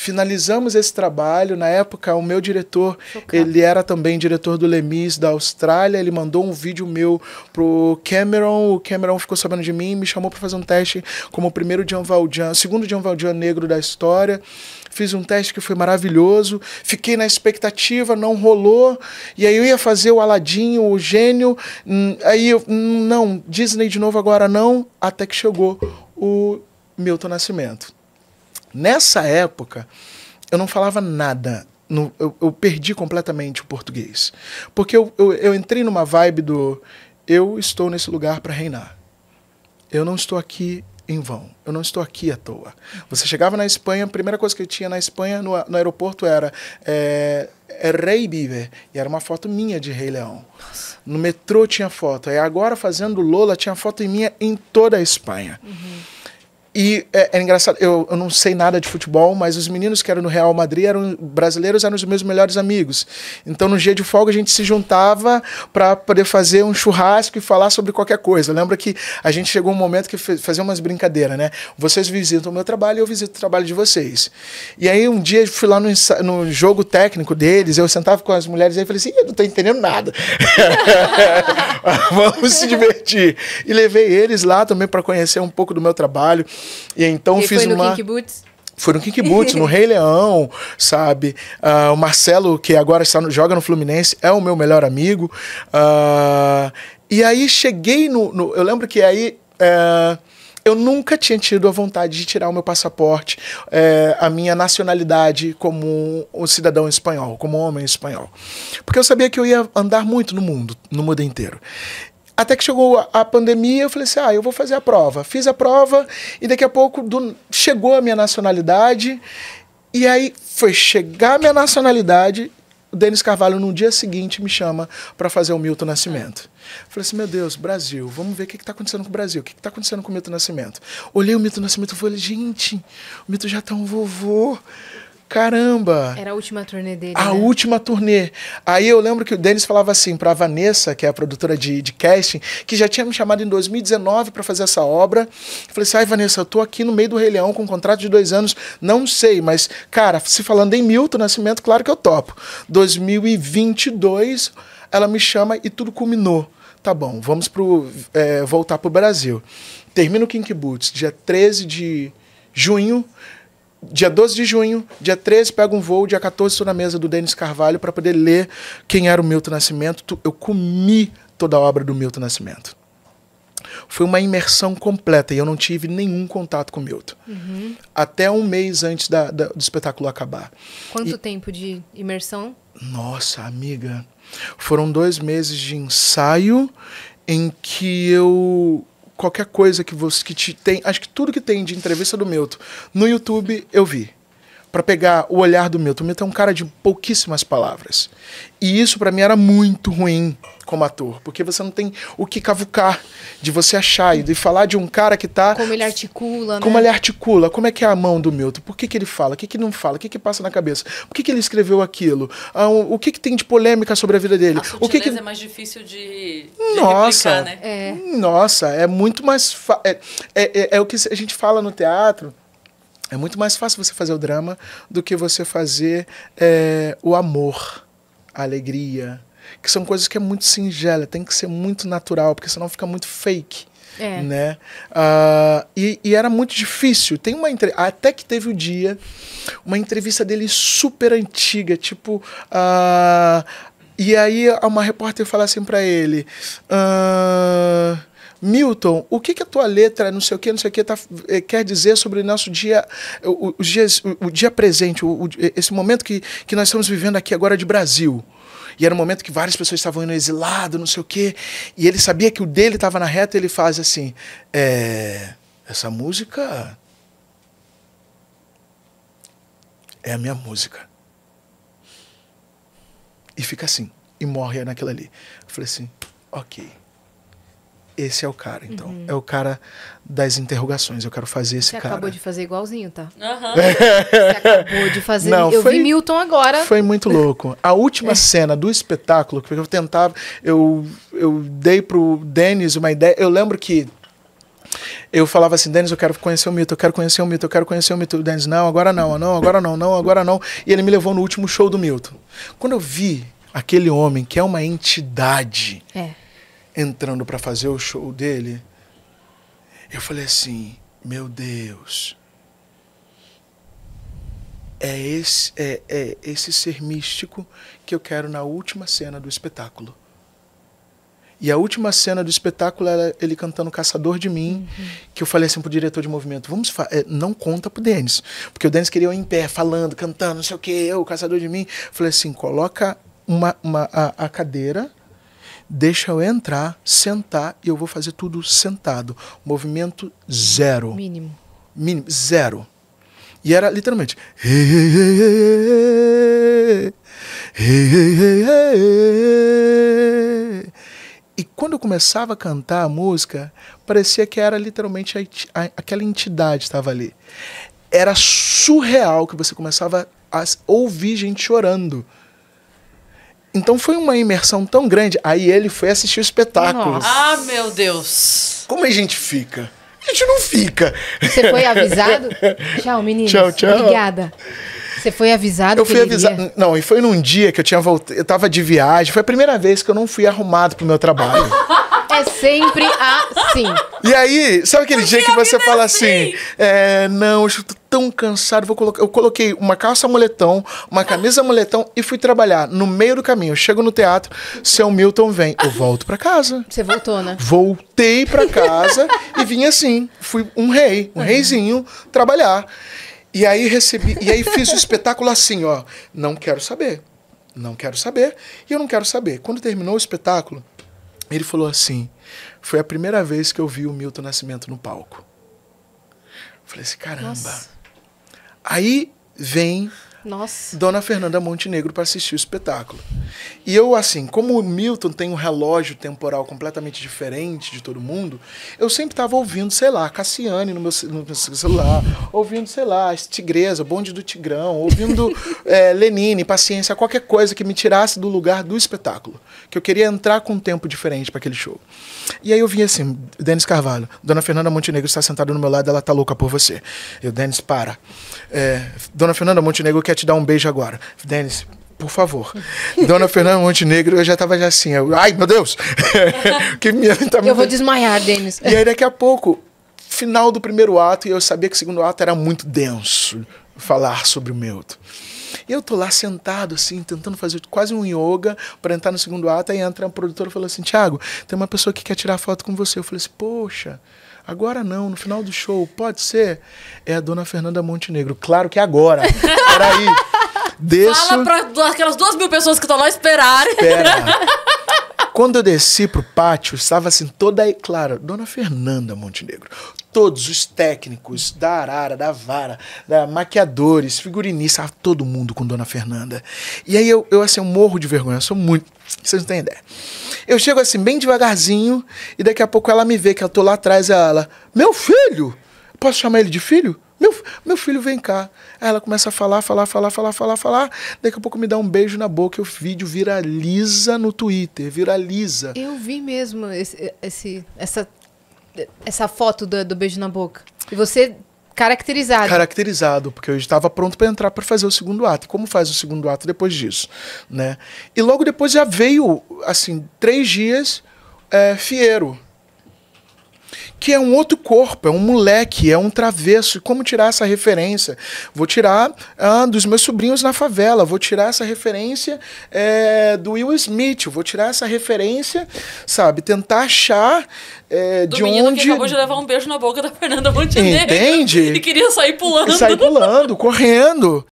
Finalizamos esse trabalho. Na época, o meu diretor, Chocado. ele era também diretor do Lemis da Austrália. Ele mandou um vídeo meu pro Cameron. O Cameron ficou sabendo de mim, me chamou para fazer um teste como o primeiro Jean Valjean, segundo Jean Valjean negro da história. Fiz um teste que foi maravilhoso. Fiquei na expectativa, não rolou. E aí eu ia fazer o Aladinho, o gênio. Hum, aí eu, hum, não, Disney de novo agora não, até que chegou o Milton Nascimento. Nessa época, eu não falava nada. No, eu, eu, perdi completamente o português. Porque eu, eu, eu entrei numa vibe do eu estou nesse lugar para reinar. Eu não estou aqui em vão. Eu não estou aqui à toa. Você chegava na Espanha, a primeira coisa que tinha na Espanha, no, no aeroporto, era é, é Rei Biver. E era uma foto minha de Rei Leão. No metrô tinha foto. E agora, fazendo Lola, tinha foto minha em toda a Espanha. Uhum. E é, é engraçado, eu, eu, não sei nada de futebol, mas os meninos que eram no Real Madrid eram brasileiros, eram os meus melhores amigos. Então, no dia de folga, a gente se juntava para poder fazer um churrasco e falar sobre qualquer coisa. Lembra que a gente chegou um momento que fez, fazia umas brincadeiras, né? Vocês visitam o meu trabalho e eu visito o trabalho de vocês. E aí, um dia, eu fui lá no, no jogo técnico deles, eu sentava com as mulheres e falei assim: eu não tô entendendo nada. Vamos se divertir. E levei eles lá também para conhecer um pouco do meu trabalho. E então e fiz foi uma. Kibbutz? Foi no Boots, no Rei Leão, sabe? Uh, o Marcelo, que agora está no, joga no Fluminense, é o meu melhor amigo. Uh, e aí cheguei no, no, Eu lembro que aí. Uh, eu nunca tinha tido a vontade de tirar o meu passaporte, é, a minha nacionalidade como um, cidadão espanhol, como um homem espanhol. Porque eu sabia que eu ia andar muito no mundo, no mundo inteiro. Até que chegou a, a pandemia, eu falei assim: ah, eu vou fazer a prova. Fiz a prova e daqui a pouco do, chegou a minha nacionalidade. E aí foi chegar a minha nacionalidade. O Denis Carvalho, no dia seguinte, me chama para fazer o Milton Nascimento. Eu falei assim: meu Deus, Brasil, vamos ver o que está acontecendo com o Brasil, o que está acontecendo com o Milton Nascimento. Olhei o Milton Nascimento e falei: gente, o Milton já está um vovô caramba. Era a última turnê dele. A né? última turnê. Aí eu lembro que o Denis falava assim para a Vanessa, que é a produtora de, de casting, que já tinha me chamado em 2019 para fazer essa obra. Eu falei assim: ai, Vanessa, eu tô aqui no meio do Rei Leão com um contrato de dois anos, não sei, mas, cara, se falando em Milton Nascimento, claro que eu topo. 2022, ela me chama e tudo culminou. Tá bom, vamos pro, é, voltar pro Brasil. Termino o Kink Boots dia 13 de junho Dia 12 de junho, dia 13 pego um voo, dia 14 estou na mesa do Denis Carvalho para poder ler quem era o Milton Nascimento. Eu comi toda a obra do Milton Nascimento. Foi uma imersão completa e eu não tive nenhum contato com Milton. Uhum. Até um mês antes da, da, do espetáculo acabar. Quanto e... tempo de imersão? Nossa, amiga. Foram dois meses de ensaio em que eu qualquer coisa que você que te tem, acho que tudo que tem de entrevista do Milton no YouTube eu vi para pegar o olhar do Milton. O Milton é um cara de pouquíssimas palavras. E isso para mim era muito ruim como ator, porque você não tem o que cavucar de você achar e de falar de um cara que tá Como ele articula, Como né? ele articula, como é que é a mão do Milton? Por que, que ele fala? O que que não fala? O que que passa na cabeça? Por que que ele escreveu aquilo? Ah, o que que tem de polêmica sobre a vida dele? A o que que é mais difícil de, de Nossa. Replicar, né? É. Nossa, é muito mais fa... é, é, é, é o que a gente fala no teatro é muito mais fácil você fazer o drama do que você fazer é, o amor, a alegria, que são coisas que é muito singela, tem que ser muito natural, porque senão fica muito fake. É. Né? Uh, e, e, era muito difícil. Tem uma Até que teve o um dia, uma entrevista dele super antiga, tipo. Uh, e aí uma repórter fala assim para ele. Uh, Milton, o que, que a tua letra, não sei o que, não sei o que, tá, eh, quer dizer sobre o nosso dia, o, o, dia, o dia presente, o, o, esse momento que, que nós estamos vivendo aqui agora de Brasil? E era um momento que várias pessoas estavam indo exilado, não sei o quê. E ele sabia que o dele estava na reta, ele faz assim: é, essa música é a minha música. E fica assim, e morre naquela ali. Eu falei assim: ok esse é o cara, então. Uhum. É o cara das interrogações. Eu quero fazer esse Você cara. Você acabou de fazer igualzinho, tá? Uhum. Você acabou de fazer. Não, eu foi, vi Milton agora. Foi muito louco. A última é. cena do espetáculo, que eu tentava. Eu, eu dei pro Denis uma ideia. Eu lembro que. Eu falava assim, Denis, eu quero conhecer o mito, eu quero conhecer o mito, eu quero conhecer o mito. O Denis, não, agora não, não, agora não, não, agora não. E ele me levou no último show do Milton. Quando eu vi aquele homem que é uma entidade. É entrando para fazer o show dele, eu falei assim: meu Deus, é esse, é, é esse ser místico que eu quero na última cena do espetáculo. E a última cena do espetáculo era ele cantando Caçador de Mim, uhum. que eu falei assim pro diretor de movimento, vamos eh, não conta pro Denis, porque o Denis queria eu em pé, falando, cantando, não sei o que, eu, Caçador de Mim. Eu falei assim, coloca uma, uma a, a, cadeira deixa eu entrar, sentar e eu vou fazer tudo sentado. Movimento zero. Mínimo. Mínimo, zero. E era literalmente. E quando eu começava a cantar a música, parecia que era literalmente a, a, aquela entidade estava ali. Era surreal que você começava a ouvir gente chorando. Então foi uma imersão tão grande. Aí ele foi assistir o espetáculo. Nossa. Ah, meu Deus! Como a gente fica? A gente não fica. Você foi avisado? tchau, menino. Tchau, tchau. Obrigada. Você foi avisado? Eu fui avisado. Não, e foi num dia que eu tinha voltado. Eu tava de viagem. Foi a primeira vez que eu não fui arrumado pro meu trabalho. É sempre assim. E aí, sabe aquele dia que você fala assim, assim, é, não, eu estou tão cansado, vou colocar... eu coloquei uma calça moletom, uma camisa moletom e fui trabalhar. No meio do caminho, eu chego no teatro, seu Milton vem, eu volto para casa. Você voltou, né? Voltei para casa e vim assim, fui um rei, um uhum. reizinho trabalhar. E aí recebi, e aí fiz o espetáculo assim, ó, não quero saber. Não quero saber, e eu não quero saber. Quando terminou o espetáculo, ele falou assim: foi a primeira vez que eu vi o Milton Nascimento no palco. Falei assim, caramba. Nossa. Aí vem Nossa. Dona Fernanda Montenegro para assistir o espetáculo. E eu, assim, como o Milton tem um relógio temporal completamente diferente de todo mundo, eu sempre estava ouvindo, sei lá, Cassiane no meu, no meu celular, ouvindo, sei lá, Tigresa, Bonde do Tigrão, ouvindo é, Lenine, Paciência, qualquer coisa que me tirasse do lugar do espetáculo. Que eu queria entrar com um tempo diferente para aquele show. E aí eu vi assim, Denis Carvalho, Dona Fernanda Montenegro está sentada no meu lado, ela está louca por você. Eu, Denis, para. É, Dona Fernanda Montenegro quer te dar um beijo agora. Denis, por favor. Dona Fernanda Montenegro, eu já tava já assim, eu, ai meu Deus! que minha, tá eu vou desmaiar, Denis. E aí daqui a pouco, final do primeiro ato, e eu sabia que o segundo ato era muito denso falar sobre o meu eu tô lá sentado, assim, tentando fazer quase um yoga para entrar no segundo ato. Aí entra um produtor e falou assim: Tiago, tem uma pessoa que quer tirar foto com você. Eu falei assim: Poxa, agora não, no final do show, pode ser? É a dona Fernanda Montenegro. Claro que é agora. Peraí. Desço. Fala para aquelas duas mil pessoas que estão lá esperarem. Espera. Quando eu desci pro pátio, estava assim, toda aí, claro, Dona Fernanda Montenegro. Todos os técnicos da Arara, da Vara, da maquiadores, figurinistas, todo mundo com Dona Fernanda. E aí eu, eu assim, eu morro de vergonha, eu sou muito. Vocês não têm ideia. Eu chego assim, bem devagarzinho, e daqui a pouco ela me vê que eu tô lá atrás, ela, meu filho! Posso chamar ele de filho? Meu, meu filho, vem cá. Aí ela começa a falar, falar, falar, falar, falar, falar. Daqui a pouco me dá um beijo na boca e o vídeo viraliza no Twitter, viraliza. Eu vi mesmo esse, esse essa, essa foto do, do beijo na boca. E você Caracterizado. Caracterizado, porque eu estava pronto para entrar para fazer o segundo ato. Como faz o segundo ato depois disso, né? E logo depois já veio, assim, três dias, é, Fieiro que é um outro corpo, é um moleque, é um travesso. E como tirar essa referência? Vou tirar ah, dos meus sobrinhos na favela, vou tirar essa referência é, do Will Smith, vou tirar essa referência, sabe? Tentar achar é, do de menino onde. Que acabou de levar um beijo na boca da Fernanda Montenegro. Entende? E queria sair pulando. E sair pulando, correndo.